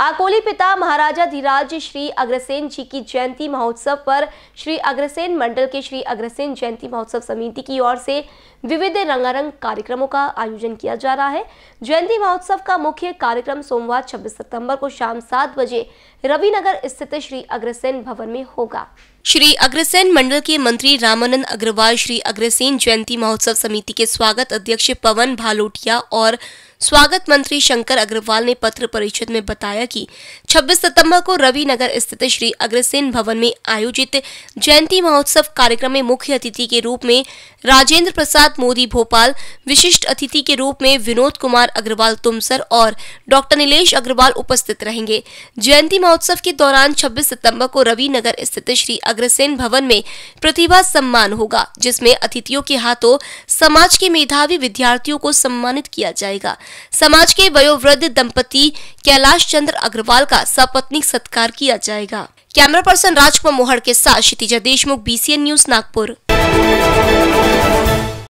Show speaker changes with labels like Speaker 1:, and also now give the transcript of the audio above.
Speaker 1: आकोली पिता महाराजा धीराज श्री अग्रसेन जी की जयंती महोत्सव पर श्री अग्रसेन मंडल के श्री अग्रसेन जयंती महोत्सव समिति की ओर से विविध रंगारंग कार्यक्रमों का आयोजन किया जा रहा है जयंती महोत्सव का मुख्य कार्यक्रम सोमवार 26 सितंबर को शाम सात बजे रविनगर स्थित श्री अग्रसेन भवन में होगा श्री अग्रसेन मंडल के मंत्री रामानंद अग्रवाल श्री अग्रसेन जयंती महोत्सव समिति के स्वागत अध्यक्ष पवन भालोटिया और स्वागत मंत्री शंकर अग्रवाल ने पत्र परिषद में बताया कि 26 सितंबर को रवि नगर स्थित श्री अग्रसेन भवन में आयोजित जयंती महोत्सव कार्यक्रम में मुख्य अतिथि के रूप में राजेंद्र प्रसाद मोदी भोपाल विशिष्ट अतिथि के रूप में विनोद कुमार अग्रवाल तुमसर और डॉक्टर नीलेश अग्रवाल उपस्थित रहेंगे जयंती महोत्सव के दौरान छब्बीस सितम्बर को रवि नगर स्थित श्री अग्रसेन भवन में प्रतिभा सम्मान होगा जिसमें अतिथियों के हाथों समाज के मेधावी विद्यार्थियों को सम्मानित किया जाएगा समाज के वयोवृद्ध दंपति कैलाश चंद्र अग्रवाल का सपत्निक सत्कार किया जाएगा कैमरा पर्सन राजकुमार मोहर के साथ क्षितिजा देशमुख बीसीएन न्यूज नागपुर